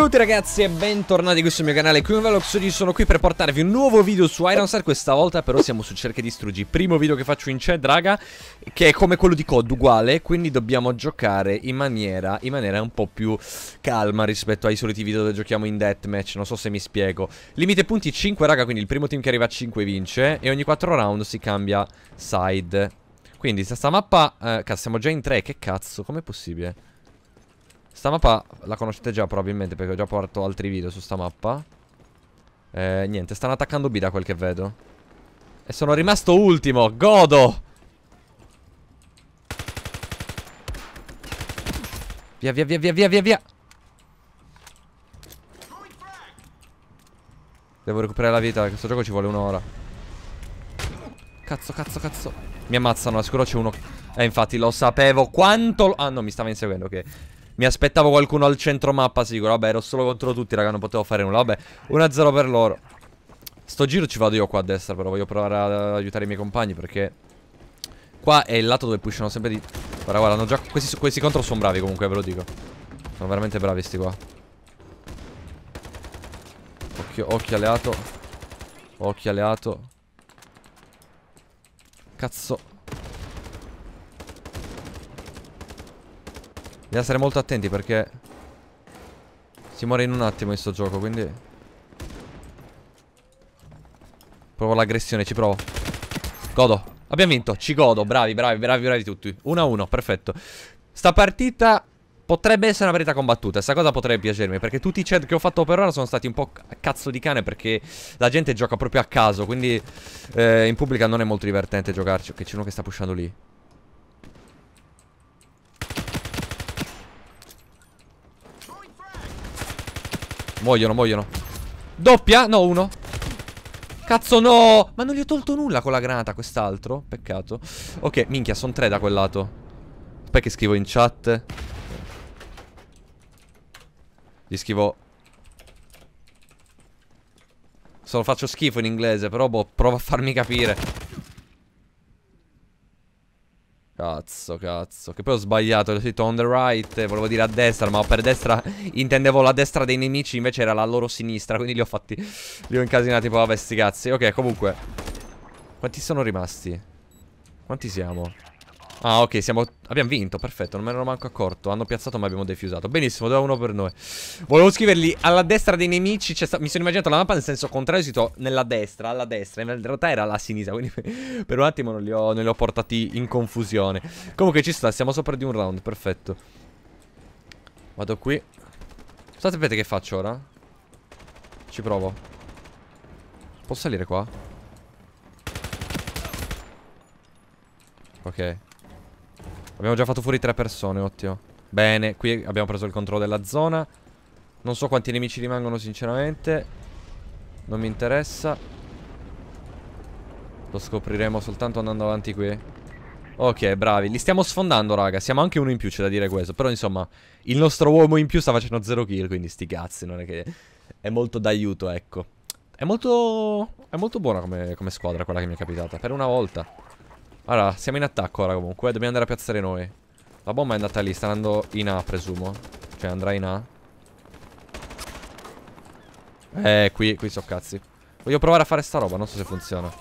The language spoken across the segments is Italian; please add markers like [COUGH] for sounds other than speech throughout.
Ciao a tutti ragazzi e bentornati qui sul mio canale Qui in Velox oggi sono qui per portarvi un nuovo video su Ironstar Questa volta però siamo su cerca distruggi Primo video che faccio in CED raga Che è come quello di COD uguale Quindi dobbiamo giocare in maniera, in maniera un po' più calma rispetto ai soliti video dove giochiamo in deathmatch Non so se mi spiego Limite punti 5 raga quindi il primo team che arriva a 5 vince E ogni 4 round si cambia side Quindi sta mappa, eh, cazzo siamo già in 3 che cazzo com'è possibile? Sta mappa la conoscete già probabilmente perché ho già portato altri video su sta mappa. Eh, niente, stanno attaccando B da quel che vedo. E sono rimasto ultimo, godo! Via, via, via, via, via, via, via! Devo recuperare la vita, questo gioco ci vuole un'ora. Cazzo, cazzo, cazzo. Mi ammazzano, sicuro c'è uno. Eh, infatti, lo sapevo. Quanto... Ah, no, mi stava inseguendo, ok. Mi aspettavo qualcuno al centro mappa sicuro. Vabbè, ero solo contro tutti, raga, non potevo fare nulla. Vabbè, 1-0 per loro. Sto giro ci vado io qua a destra, però voglio provare ad aiutare i miei compagni perché... Qua è il lato dove pushano sempre di... Guarda, guarda, hanno già... Questi, questi contro sono bravi comunque, ve lo dico. Sono veramente bravi sti qua. Occhio, occhio alleato. Occhio alleato. Cazzo. Bisogna stare molto attenti perché Si muore in un attimo in sto gioco quindi Provo l'aggressione ci provo Godo Abbiamo vinto ci godo bravi bravi bravi bravi tutti 1-1 perfetto Sta partita Potrebbe essere una verità combattuta, questa cosa potrebbe piacermi, perché tutti i chat che ho fatto per ora sono stati un po' cazzo di cane, perché la gente gioca proprio a caso, quindi eh, in pubblica non è molto divertente giocarci. Ok, c'è uno che sta pushando lì. Muoiono, muoiono Doppia? No, uno Cazzo no Ma non gli ho tolto nulla con la granata quest'altro Peccato Ok, minchia, sono tre da quel lato Aspetta che scrivo in chat Gli scrivo Solo faccio schifo in inglese Però boh, prova a farmi capire Cazzo, cazzo. Che poi ho sbagliato. Ho detto on the right. Volevo dire a destra, ma per destra intendevo la destra dei nemici. Invece era la loro sinistra. Quindi li ho fatti. Li ho incasinati. Poi vabbè, sti cazzi. Ok, comunque. Quanti sono rimasti? Quanti siamo? Ah, ok, siamo... abbiamo vinto, perfetto, non me ne ero manco accorto. Hanno piazzato ma abbiamo defusato. Benissimo, doveva uno per noi. Volevo scriverli alla destra dei nemici. Sta... Mi sono immaginato la mappa nel senso contrario, scritto nella destra, alla destra. In realtà era alla sinistra, quindi [LAUGHS] per un attimo non li, ho... non li ho portati in confusione. Comunque ci sta, siamo sopra di un round, perfetto. Vado qui. Sapete che faccio ora? Ci provo. Posso salire qua? Ok. Abbiamo già fatto fuori tre persone, ottimo. Bene, qui abbiamo preso il controllo della zona. Non so quanti nemici rimangono, sinceramente. Non mi interessa. Lo scopriremo soltanto andando avanti qui. Ok, bravi. Li stiamo sfondando, raga. Siamo anche uno in più, c'è da dire questo. Però, insomma, il nostro uomo in più sta facendo zero kill, quindi sti cazzi. Non è che... È molto d'aiuto, ecco. È molto... È molto buona come, come squadra quella che mi è capitata. Per una volta. Allora, siamo in attacco ora comunque. Dobbiamo andare a piazzare noi. La bomba è andata lì, sta andando in A, presumo. Cioè, andrà in A. Eh, qui, qui so cazzi. Voglio provare a fare sta roba, non so se funziona.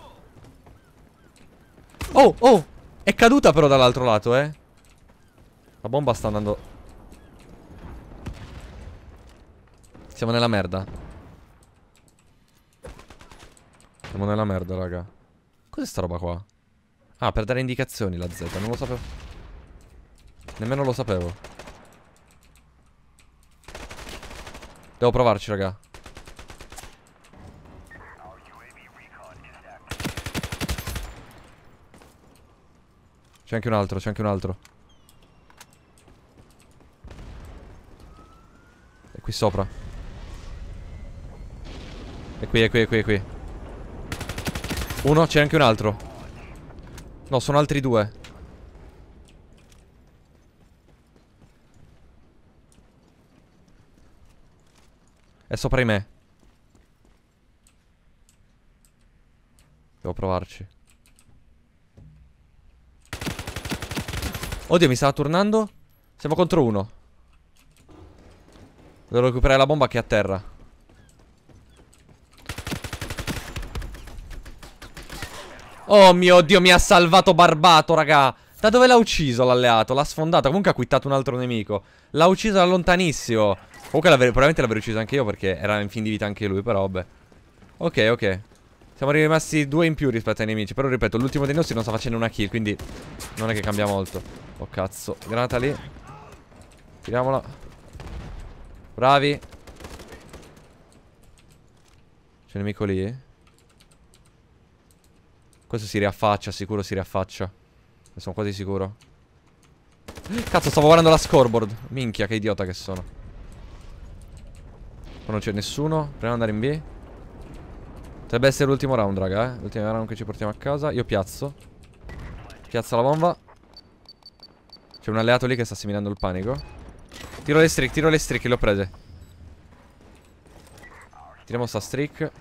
Oh, oh! È caduta però dall'altro lato, eh. La bomba sta andando... Siamo nella merda. Siamo nella merda, raga. Cos'è sta roba qua? Ah, per dare indicazioni la Z, non lo sapevo. Nemmeno lo sapevo. Devo provarci, raga. C'è anche un altro, c'è anche un altro. È qui sopra. È qui, è qui, è qui, è qui. Uno, c'è anche un altro. No, sono altri due. È sopra di me. Devo provarci. Oddio, mi stava tornando. Siamo contro uno. Devo recuperare la bomba che è a terra. Oh mio Dio, mi ha salvato Barbato, raga. Da dove l'ha ucciso l'alleato? L'ha sfondata. Comunque ha quittato un altro nemico. L'ha ucciso da lontanissimo. Comunque probabilmente l'avrei ucciso anche io perché era in fin di vita anche lui, però vabbè. Ok, ok. Siamo rimasti due in più rispetto ai nemici. Però ripeto, l'ultimo dei nostri non sta facendo una kill, quindi non è che cambia molto. Oh cazzo. Granata lì. Tiriamola. Bravi. C'è il nemico lì? Questo si riaffaccia, sicuro si riaffaccia. Ne sono quasi sicuro. Cazzo, stavo guardando la scoreboard. Minchia, che idiota che sono. Qua non c'è nessuno. Proviamo ad andare in B. Potrebbe essere l'ultimo round, raga, eh. L'ultimo round che ci portiamo a casa. Io piazzo. Piazza la bomba. C'è un alleato lì che sta seminando il panico. Tiro le streak, tiro le streak, le ho prese. Tiriamo sta streak.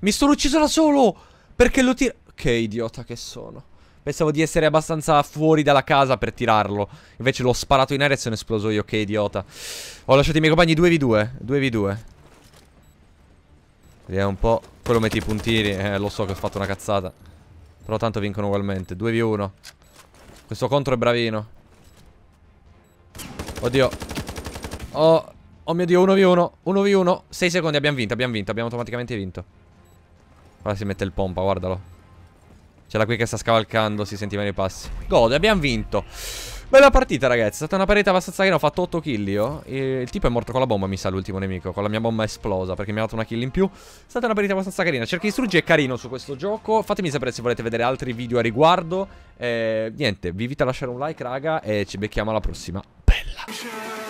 Mi sono ucciso da solo! Perché lo tira... Che idiota che sono. Pensavo di essere abbastanza fuori dalla casa per tirarlo. Invece l'ho sparato in aria e sono esploso io. Che idiota. Ho lasciato i miei compagni 2v2. 2v2. Vediamo un po'. Quello metti i puntini. Eh, lo so che ho fatto una cazzata. Però tanto vincono ugualmente. 2v1. Questo contro è bravino. Oddio. Oh, oh mio Dio, 1v1. 1v1. 6 secondi, abbiamo vinto, abbiamo vinto, abbiamo automaticamente vinto. Ora si mette il pompa, guardalo. C'era qui che sta scavalcando, si sentivano i passi. Gode, abbiamo vinto. Bella partita, ragazzi. È stata una parete abbastanza carina. Ho fatto 8 kill io. E il tipo è morto con la bomba, mi sa, l'ultimo nemico. Con la mia bomba esplosa, perché mi ha dato una kill in più. È stata una parete abbastanza carina. Cerchi di distruggi è carino su questo gioco. Fatemi sapere se volete vedere altri video a riguardo. Eh, niente, vi invito a lasciare un like, raga. E ci becchiamo alla prossima. Bella.